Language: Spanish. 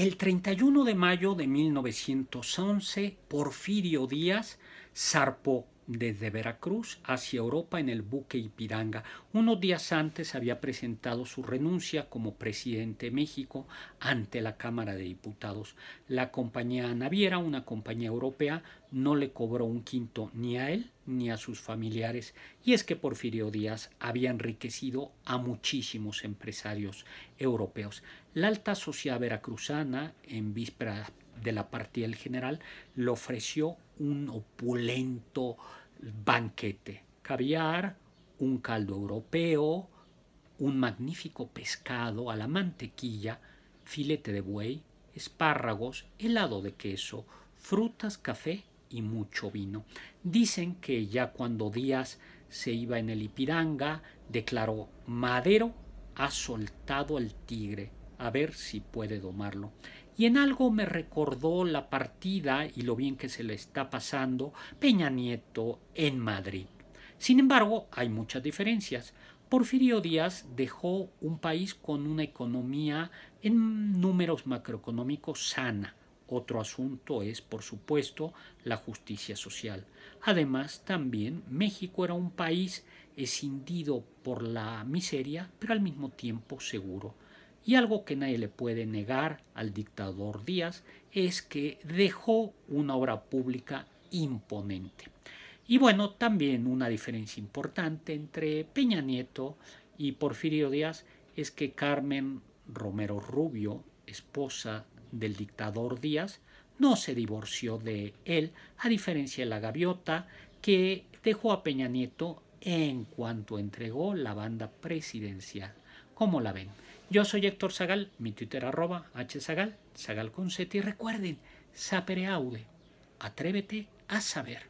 El 31 de mayo de 1911, Porfirio Díaz zarpó desde Veracruz hacia Europa en el buque Ipiranga. Unos días antes había presentado su renuncia como presidente de México ante la Cámara de Diputados. La compañía naviera, una compañía europea, no le cobró un quinto ni a él ni a sus familiares, y es que Porfirio Díaz había enriquecido a muchísimos empresarios europeos. La alta sociedad veracruzana, en vísperas de la partida del general, le ofreció un opulento banquete. Caviar, un caldo europeo, un magnífico pescado a la mantequilla, filete de buey, espárragos, helado de queso, frutas, café y mucho vino. Dicen que ya cuando Díaz se iba en el Ipiranga, declaró, Madero ha soltado al tigre a ver si puede domarlo. Y en algo me recordó la partida y lo bien que se le está pasando Peña Nieto en Madrid. Sin embargo, hay muchas diferencias. Porfirio Díaz dejó un país con una economía en números macroeconómicos sana. Otro asunto es, por supuesto, la justicia social. Además, también México era un país escindido por la miseria, pero al mismo tiempo seguro. Y algo que nadie le puede negar al dictador Díaz es que dejó una obra pública imponente. Y bueno, también una diferencia importante entre Peña Nieto y Porfirio Díaz es que Carmen Romero Rubio, esposa del dictador Díaz, no se divorció de él, a diferencia de la gaviota que dejó a Peña Nieto en cuanto entregó la banda presidencial ¿Cómo la ven? Yo soy Héctor Zagal, mi Twitter arroba hzagal, zagal con y recuerden, sapere aude, atrévete a saber.